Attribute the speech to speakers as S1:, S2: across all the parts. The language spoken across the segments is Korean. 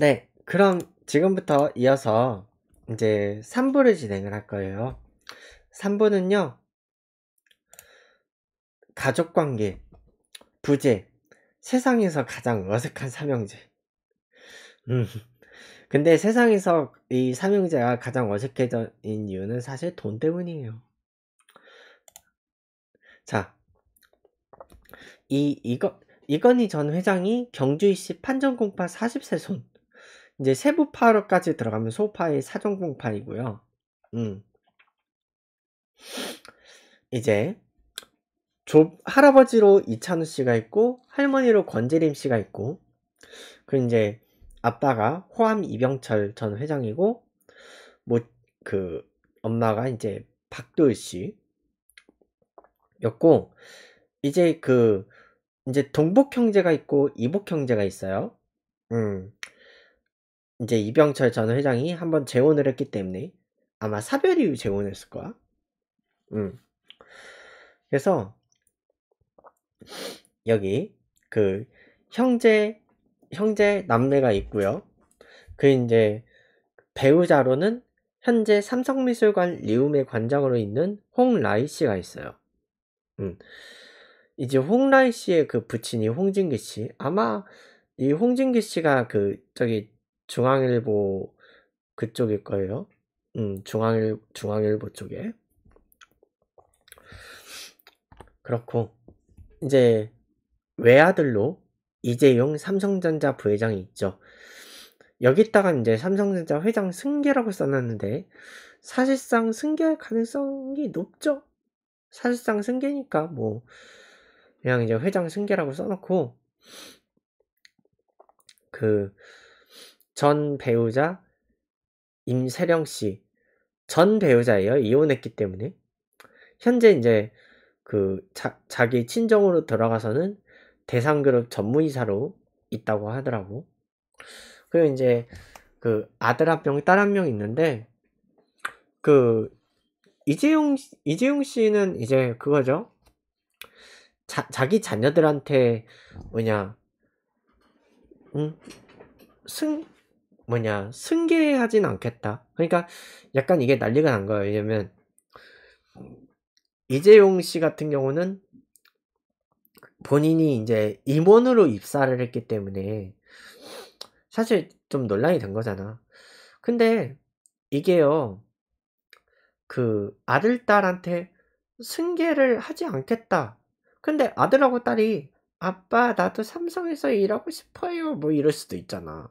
S1: 네, 그럼 지금부터 이어서 이제 3부를 진행을 할 거예요. 3부는요, 가족관계, 부재, 세상에서 가장 어색한 삼형제. 음. 근데 세상에서 이 삼형제가 가장 어색해진 이유는 사실 돈 때문이에요. 자, 이, 이거, 이건희 전 회장이 경주이씨 판정공파 40세 손. 이제 세부파로까지 들어가면 소파의 사정공파이고요. 음. 이제 조, 할아버지로 이찬우 씨가 있고 할머니로 권재림 씨가 있고 그 이제 아빠가 호암 이병철 전 회장이고 뭐 그 엄마가 이제 박도희 씨였고 이제 그 이제 동복 형제가 있고 이복 형제가 있어요. 음. 이제 이병철 전 회장이 한번 재혼을 했기 때문에 아마 사별 이후 재혼했을 거야. 음. 그래서 여기 그 형제 형제 남매가 있고요. 그 이제 배우자로는 현재 삼성미술관 리움의 관장으로 있는 홍라이 씨가 있어요. 음. 이제 홍라이 씨의 그 부친이 홍진기 씨. 아마 이 홍진기 씨가 그 저기 중앙일보 그쪽일 거예요. 음, 중앙일 중앙일보 쪽에 그렇고 이제 외아들로 이재용 삼성전자 부회장이 있죠. 여기다가 이제 삼성전자 회장 승계라고 써놨는데 사실상 승계할 가능성이 높죠. 사실상 승계니까 뭐 그냥 이제 회장 승계라고 써놓고 그전 배우자 임세령 씨. 전 배우자예요. 이혼했기 때문에. 현재 이제 그 자, 자기 친정으로 돌아가서는 대상그룹 전문이사로 있다고 하더라고. 그리고 이제 그 아들 한 명, 딸 한 명 있는데 그 이재용 이재용 씨는 이제 그거죠. 자, 자기 자녀들한테 뭐냐, 음, 승 뭐냐 승계하진 않겠다. 그러니까 약간 이게 난리가 난 거예요. 왜냐면 이재용 씨 같은 경우는 본인이 이제 임원으로 입사를 했기 때문에 사실 좀 논란이 된 거잖아. 근데 이게요, 그 아들, 딸한테 승계를 하지 않겠다. 근데 아들하고 딸이 아빠, 나도 삼성에서 일하고 싶어요. 뭐 이럴 수도 있잖아.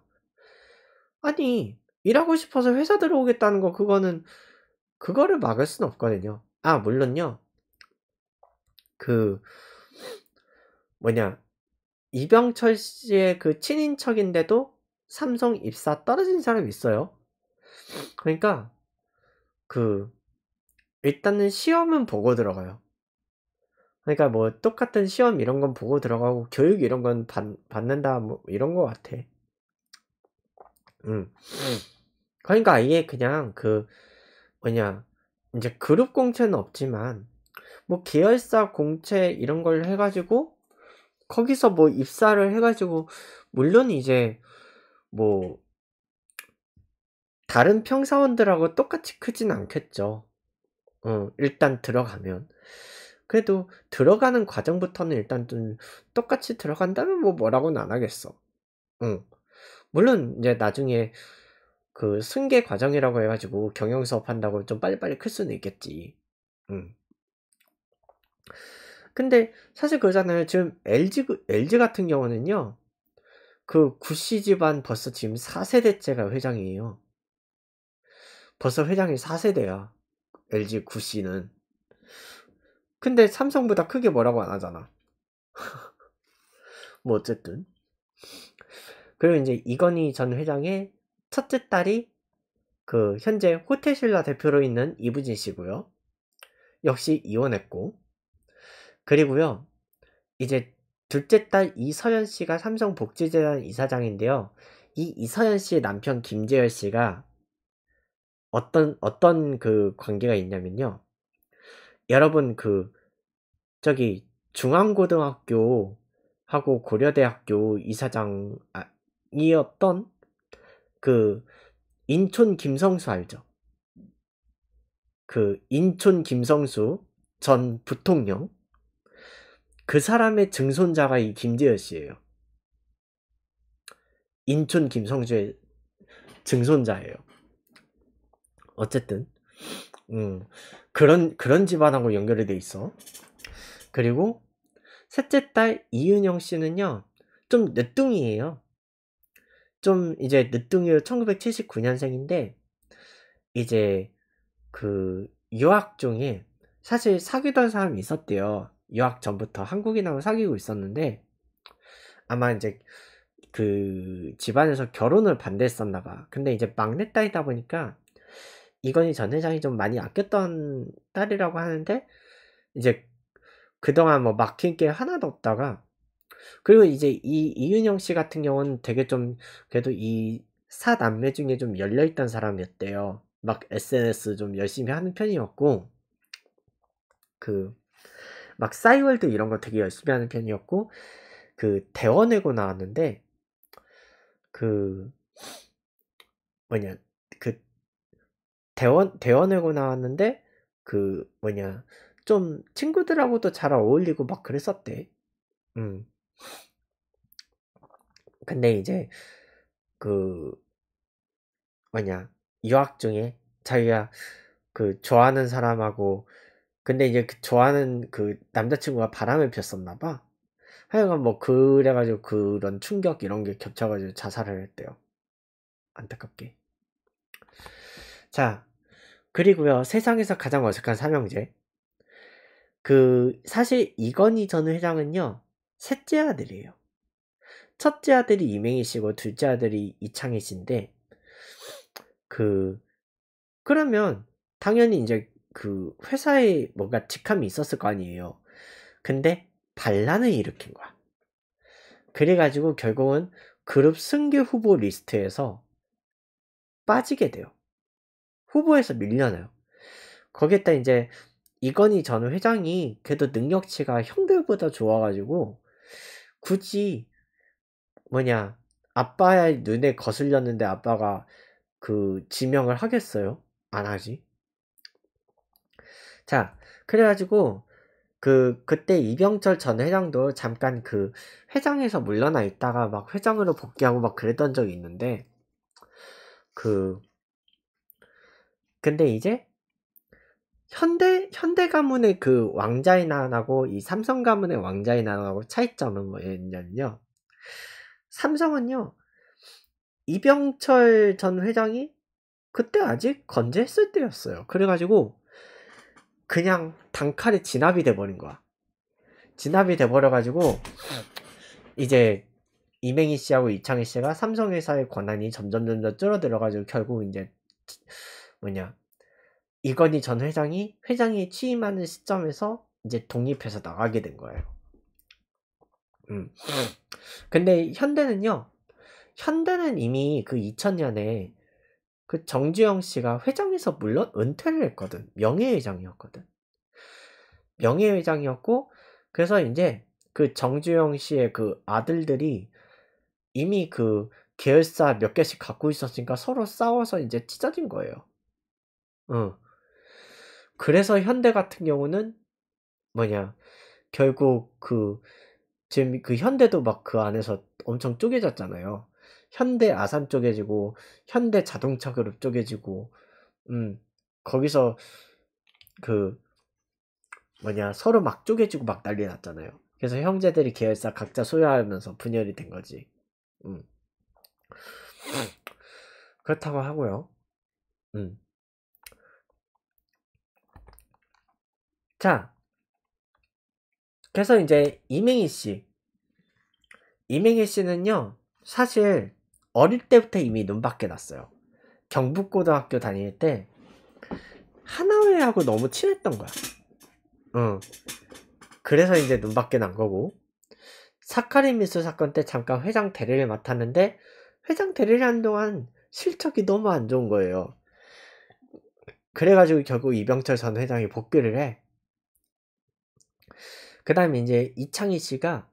S1: 아니, 일하고 싶어서 회사 들어오겠다는 거, 그거는, 그거를 막을 순 없거든요. 아, 물론요. 그, 뭐냐, 이병철 씨의 그 친인척인데도 삼성 입사 떨어진 사람이 있어요. 그러니까, 그, 일단은 시험은 보고 들어가요. 그러니까 뭐 똑같은 시험 이런 건 보고 들어가고 교육 이런 건 받, 받는다 뭐 이런 거 같아. 음. 음. 그러니까 아예 그냥 그 뭐냐 이제 그룹 공채는 없지만 뭐 계열사 공채 이런 걸 해가지고 거기서 뭐 입사를 해가지고 물론 이제 뭐 다른 평사원들하고 똑같이 크진 않겠죠. 어, 일단 들어가면. 그래도 들어가는 과정부터는 일단 좀 똑같이 들어간다면 뭐 뭐라고는 안 하겠어. 응. 물론 이제 나중에 그 승계 과정이라고 해가지고 경영 사업 한다고 좀 빨리빨리 클 수는 있겠지. 음. 근데 사실 그러잖아요. 지금 LG LG 같은 경우는요. 그 구씨 집안 벌써 지금 4세대째가 회장이에요. 벌써 회장이 4세대야. LG 구씨는. 근데 삼성보다 크게 뭐라고 안 하잖아. 뭐 어쨌든 그리고 이제 이건희 전 회장의 첫째 딸이 그 현재 호텔신라 대표로 있는 이부진 씨고요. 역시 이혼했고 그리고요. 이제 둘째 딸 이서연 씨가 삼성복지재단 이사장인데요. 이 이서연 씨의 남편 김재열 씨가 어떤 어떤 그 관계가 있냐면요. 여러분 그 저기 중앙고등학교 하고 고려대학교 이사장 아, 이었던 그 인촌 김성수 알죠? 그 인촌 김성수 전 부통령 그 사람의 증손자가 이 김재열 씨예요. 인촌 김성수의 증손자예요. 어쨌든 음, 그런 그런 집안하고 연결이 돼 있어. 그리고 셋째 딸 이은영 씨는요. 좀 늦둥이에요. 좀 이제 늦둥이로 1979년생인데 이제 그 유학 중에 사실 사귀던 사람이 있었대요. 유학 전부터 한국인하고 사귀고 있었는데 아마 이제 그 집안에서 결혼을 반대했었나 봐. 근데 이제 막내 딸이다 보니까 이건희 전 회장이 좀 많이 아꼈던 딸이라고 하는데 이제 그동안 뭐 막힌 게 하나도 없다가 그리고 이제 이 이윤영 씨 같은 경우는 되게 좀 그래도 이 사남매 중에 좀 열려있던 사람이었대요. 막 SNS 좀 열심히 하는 편이었고 그 막 싸이월드 이런 거 되게 열심히 하는 편이었고 그 대원외고 나왔는데 그 뭐냐 그 대원 대원외고 나왔는데 그 뭐냐 좀 친구들하고도 잘 어울리고 막 그랬었대. 음. 근데 이제 그 뭐냐 유학 중에 자기가 그 좋아하는 사람하고 근데 이제 그 좋아하는 그 남자친구가 바람을 폈었나 봐. 하여간 뭐 그래가지고 그런 충격 이런 게 겹쳐가지고 자살을 했대요. 안타깝게. 자 그리고요 세상에서 가장 어색한 삼형제. 그 사실 이건희 전 회장은요 셋째 아들이에요. 첫째 아들이 이맹이시고 둘째 아들이 이창희씨인데 그 그러면 당연히 이제 그 회사에 뭔가 직함이 있었을 거 아니에요. 근데 반란을 일으킨 거야. 그래가지고 결국은 그룹 승계 후보 리스트에서 빠지게 돼요. 후보에서 밀려나요. 거기에다 이제 이건희 전 회장이 그래도 능력치가 형들보다 좋아가지고 굳이 뭐냐 아빠의 눈에 거슬렸는데 아빠가 그 지명을 하겠어요? 안 하지. 자, 그래가지고 그 그때 이병철 전 회장도 잠깐 그 회장에서 물러나 있다가 막 회장으로 복귀하고 막 그랬던 적이 있는데 그 근데 이제 현대 현대 가문의 그 왕자의 난하고 이 삼성 가문의 왕자의 난하고 차이점은 뭐였냐면요. 삼성은요. 이병철 전 회장이 그때 아직 건재했을 때였어요. 그래가지고 그냥 단칼에 진압이 돼버린 거야. 진압이 돼버려가지고 이제 이맹희 씨하고 이창희 씨가 삼성 회사의 권한이 점점 점점 줄어들어가지고 결국 이제 뭐냐 이건희 전 회장이 회장이 취임하는 시점에서 이제 독립해서 나가게 된 거예요. 음. 근데 현대는요. 현대는 이미 그 2000년에 그 정주영 씨가 회장에서 물론 은퇴를 했거든. 명예회장이었거든. 명예회장이었고 그래서 이제 그 정주영 씨의 그 아들들이 이미 그 계열사 몇 개씩 갖고 있었으니까 서로 싸워서 이제 찢어진 거예요. 응. 그래서 현대 같은 경우는 뭐냐 결국 그 지금 그 현대도 막 그 안에서 엄청 쪼개졌잖아요. 현대 아산 쪼개지고 현대 자동차 그룹 쪼개지고 음 거기서 그 뭐냐 서로 막 쪼개지고 막 난리 났잖아요. 그래서 형제들이 계열사 각자 소유하면서 분열이 된 거지. 음. 그렇다고 하고요. 음. 자, 그래서 이제 이맹희 씨. 이맹희 씨는요, 사실 어릴 때부터 이미 눈밖에 났어요. 경북고등학교 다닐 때 하나회하고 너무 친했던 거야. 응. 그래서 이제 눈밖에 난 거고. 사카린 미수 사건 때 잠깐 회장 대리를 맡았는데 회장 대리를 한 동안 실적이 너무 안 좋은 거예요. 그래가지고 결국 이병철 전 회장이 복귀를 해. 그 다음에 이제 이창희 씨가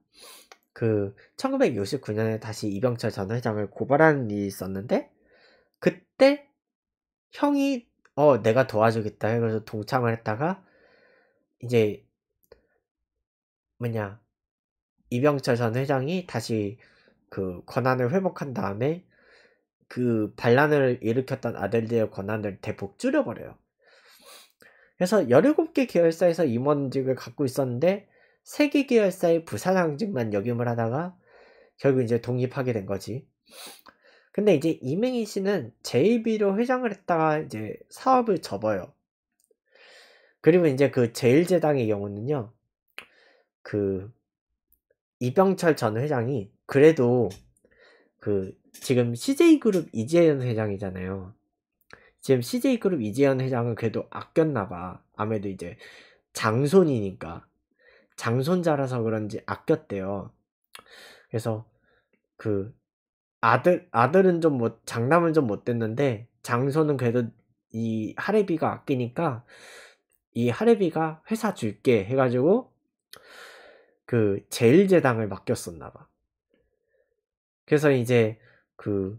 S1: 그 1969년에 다시 이병철 전 회장을 고발한 일이 있었는데 그때 형이 어 내가 도와주겠다 해서 동참을 했다가 이제 뭐냐 이병철 전 회장이 다시 그 권한을 회복한 다음에 그 반란을 일으켰던 아들들의 권한을 대폭 줄여버려요. 그래서 17개 계열사에서 임원직을 갖고 있었는데 세계 계열사의 부산 항증만 역임을 하다가 결국 이제 독립하게 된 거지. 근데 이제 이맹희 씨는 JB로 회장을 했다가 이제 사업을 접어요. 그리고 이제 그제일재당의 경우는요, 그 이병철 전 회장이 그래도 그 지금 CJ그룹 이재현 회장이잖아요. 지금 CJ그룹 이재현 회장은 그래도 아꼈나봐. 아무래도 이제 장손이니까. 장손자라서 그런지 아꼈대요. 그래서 그 아들 아들은 좀뭐 장남은 좀 못됐는데 장손은 그래도 이할애비가 아끼니까 이할애비가 회사 줄게 해가지고 그 제일제당을 맡겼었나봐. 그래서 이제 그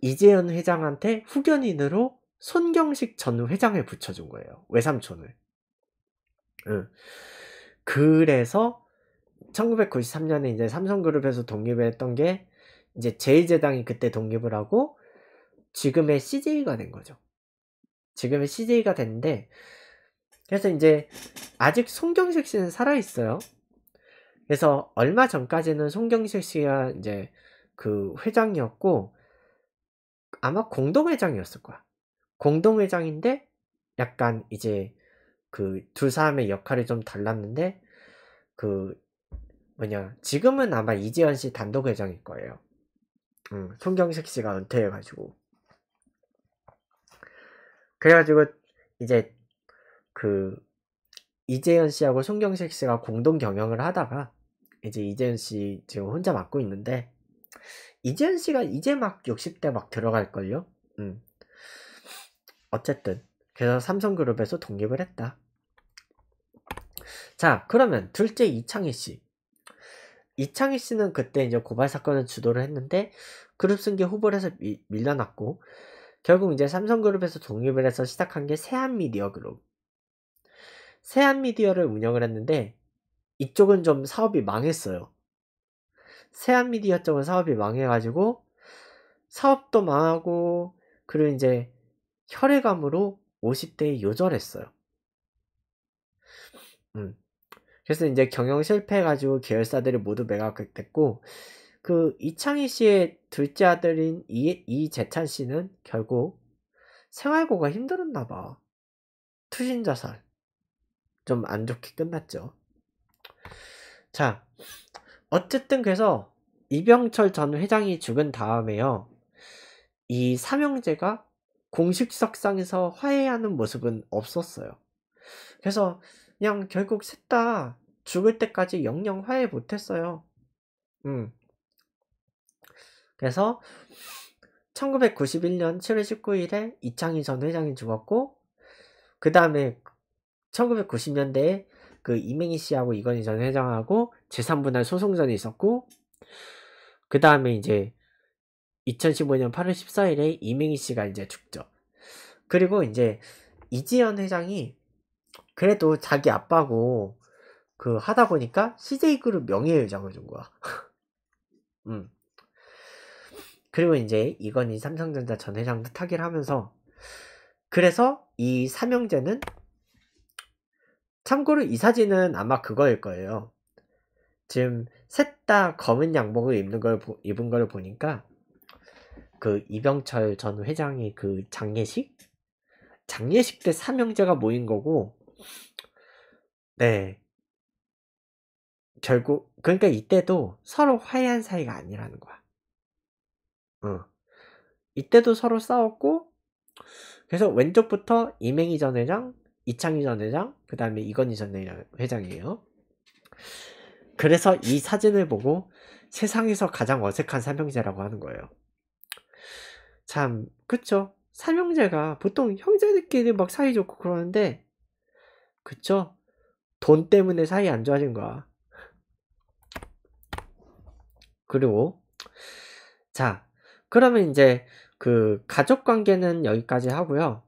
S1: 이재현 회장한테 후견인으로 손경식 전 회장을 붙여준 거예요. 외삼촌을. 응. 그래서 1993년에 이제 삼성그룹에서 독립을 했던 게 이제 제2재당이 그때 독립을 하고 지금의 CJ가 된 거죠. 지금의 CJ가 됐는데 그래서 이제 아직 송경식 씨는 살아 있어요. 그래서 얼마 전까지는 송경식 씨가 이제 그 회장이었고 아마 공동회장이었을 거야. 공동회장인데 약간 이제 그두 사람의 역할이 좀 달랐는데 그 뭐냐 지금은 아마 이재현 씨 단독 회장일 거예요. 음, 송경식 씨가 은퇴해가지고 그래가지고 이제 그 이재현 씨하고 송경식 씨가 공동 경영을 하다가 이제 이재현 씨 지금 혼자 맡고 있는데 이재현 씨가 이제 막 60대 막 들어갈걸요? 음. 어쨌든 그래서 삼성그룹에서 독립을 했다. 자, 그러면 둘째 이창희 씨. 이창희 씨는 그때 이제 고발 사건을 주도를 했는데 그룹 승계 후보를 해서 밀려났고 결국 이제 삼성그룹에서 독립을 해서 시작한 게 세한미디어 그룹. 세한미디어를 운영을 했는데 이쪽은 좀 사업이 망했어요. 세한미디어 쪽은 사업이 망해가지고 사업도 망하고 그리고 이제 혈액암으로 50대에 요절했어요. 음. 그래서 이제 경영 실패해가지고 계열사들이 모두 매각됐고, 그 이창희 씨의 둘째 아들인 이, 이재찬 씨는 결국 생활고가 힘들었나 봐. 투신자살. 좀 안 좋게 끝났죠. 자, 어쨌든 그래서 이병철 전 회장이 죽은 다음에요. 이 삼형제가 공식석상에서 화해하는 모습은 없었어요. 그래서 그냥 결국 셋 다 죽을 때까지 영영 화해 못했어요. 음. 그래서 1991년 7월 19일에 이창희 전 회장이 죽었고 그 다음에 1990년대에 그 이맹희 씨하고 이건희 전 회장하고 재산분할 소송전이 있었고 그 다음에 이제 2015년 8월 14일에 이명희 씨가 이제 죽죠. 그리고 이제 이지현 회장이 그래도 자기 아빠고 그 하다 보니까 CJ그룹 명예회장을 준 거야. 음. 그리고 이제 이건이 삼성전자 전 회장도 타결 하면서 그래서 이 삼형제는 참고로 이 사진은 아마 그거일 거예요. 지금 셋 다 검은 양복을 입는 걸 보, 입은 걸 보니까 그 이병철 전 회장의 그 장례식? 장례식 때 삼형제가 모인 거고, 네. 결국, 그러니까 이때도 서로 화해한 사이가 아니라는 거야. 응. 어. 이때도 서로 싸웠고, 그래서 왼쪽부터 이맹희 전 회장, 이창희 전 회장, 그 다음에 이건희 전 회장이에요. 그래서 이 사진을 보고 세상에서 가장 어색한 삼형제라고 하는 거예요. 참 그쵸 삼형제가 보통 형제들끼리 막 사이좋고 그러는데 그쵸 돈 때문에 사이 안 좋아진 거야 그리고 자 그러면 이제 그 가족 관계는 여기까지 하고요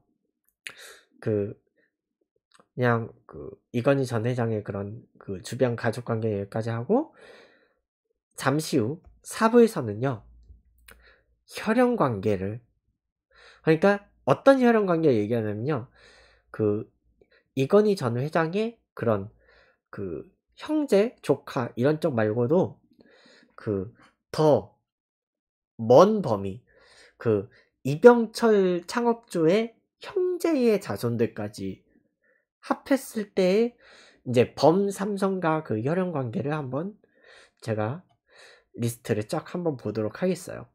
S1: 그 그냥 그 이건희 전 회장의 그런 그 주변 가족 관계 여기까지 하고 잠시 후 4부에서는요 혈연 관계를 그러니까 어떤 혈연 관계 를 얘기하냐면요. 그 이건희 전 회장의 그런 그 형제, 조카 이런 쪽 말고도 그 더 먼 범위 그 이병철 창업주의 형제의 자손들까지 합했을 때 이제 범삼성과 그 혈연 관계를 한번 제가 리스트를 쫙 한번 보도록 하겠어요.